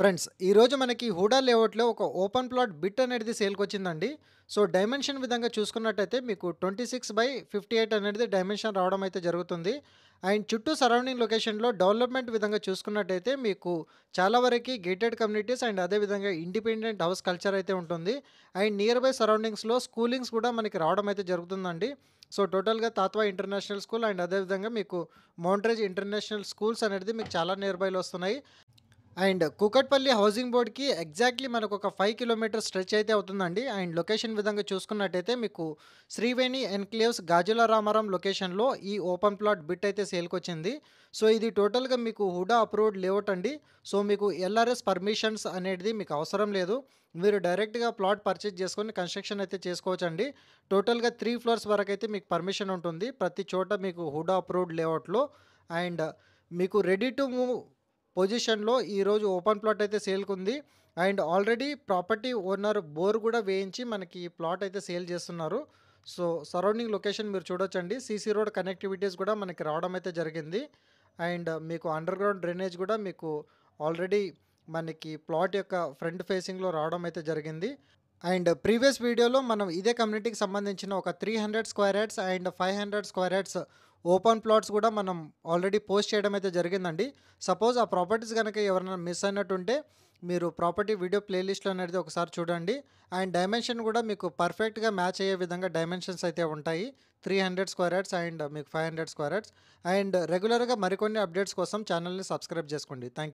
Friends ఈరోజు మనకి హూడా లేఅవుట్లో ఒక ఓపెన్ ప్లాట్ బిట్ అనేది సేల్కి వచ్చిందండి సో డైమెన్షన్ విధంగా చూసుకున్నట్టయితే మీకు twenty six by fifty eight అనేది డైమెన్షన్ రావడం అయితే జరుగుతుంది అండ్ చుట్టూ సరౌండింగ్ లొకేషన్లో డెవలప్మెంట్ విధంగా చూసుకున్నట్టయితే మీకు చాలా వరకు గేటెడ్ కమ్యూనిటీస్ అండ్ అదేవిధంగా ఇండిపెండెంట్ హౌస్ కల్చర్ అయితే ఉంటుంది అండ్ నియర్ బై సరౌండింగ్స్లో స్కూలింగ్స్ కూడా మనకి రావడం అయితే జరుగుతుందండి సో టోటల్గా తాత్వా ఇంటర్నేషనల్ స్కూల్ అండ్ అదేవిధంగా మీకు మౌంట్రేజ్ ఇంటర్నేషనల్ స్కూల్స్ అనేది మీకు చాలా నియర్ బైలో వస్తున్నాయి అండ్ కూకట్పల్లి హౌసింగ్ బోర్డ్‌కి ఎగ్జాక్ట్‌లీ మనకు ఒక ఫైవ్ కిలోమీటర్ స్ట్రెచ్ అయితే అవుతుందండి. అండ్ లొకేషన్ విధంగా చూసుకున్నట్టయితే మీకు శ్రీవేణి ఎన్‌క్లేవ్స్ గాజుల రామారాం లొకేషన్‌లో ఈ ఓపెన్ ప్లాట్ బిట్ అయితే సేల్‌కొచ్చింది. సో, ఇది టోటల్‌గా మీకు హుడా అప్రూవ్డ్ లేఅవుట్ అండి. సో, మీకు ఎల్ఆర్ఎస్ పర్మిషన్స్ అనేది మీకు అవసరం లేదు. మీరు డైరెక్ట్‌గా ప్లాట్ పర్చేజ్ చేసుకొని కన్స్ట్రక్షన్ అయితే చేసుకోవచ్చండి. టోటల్‌గా త్రీ ఫ్లోర్స్ వరకు అయితే మీకు పర్మిషన్ ఉంటుంది. ప్రతి చోట మీకు హుడా అప్రూవ్డ్ లేఅవుట్‌లో. అండ్ మీకు రెడీ టు మూవ్ పొజిషన్లో ఈరోజు ఓపెన్ ప్లాట్ అయితే సేల్కు ఉంది and already property owner bore కూడా వేయించి మనకి ప్లాట్ అయితే సేల్ చేస్తున్నారు సో సరౌండింగ్ లొకేషన్ మీరు చూడొచ్చండి సీసీ రోడ్ కనెక్టివిటీస్ కూడా మనకి రావడం అయితే జరిగింది అండ్ మీకు అండర్ గ్రౌండ్ డ్రైనేజ్ కూడా మీకు ఆల్రెడీ మనకి ప్లాట్ యొక్క ఫ్రంట్ ఫేసింగ్లో రావడం అయితే జరిగింది అండ్ ప్రీవియస్ వీడియోలో మనం ఇదే కమ్యూనిటీకి సంబంధించిన ఒక three hundred square yards and five hundred square yards open plots కూడా మనం ఆల్రెడీ పోస్ట్ చేయడం అయితే జరిగిందండి సపోజ్ ఆ ప్రాపర్టీస్ కనుక ఎవరైనా మిస్ అయినట్టుంటే మీరు ప్రాపర్టీ వీడియో ప్లేలిస్ట్లో అనేది ఒకసారి చూడండి అండ్ డైమెన్షన్ కూడా మీకు పర్ఫెక్ట్గా మ్యాచ్ అయ్యే విధంగా డైమెన్షన్స్ అయితే ఉంటాయి three hundred square yards and మీకు five hundred square yards and రెగ్యులర్గా మరికొన్ని అప్డేట్స్ కోసం ఛానల్ని సబ్స్క్రైబ్ చేసుకోండి థ్యాంక్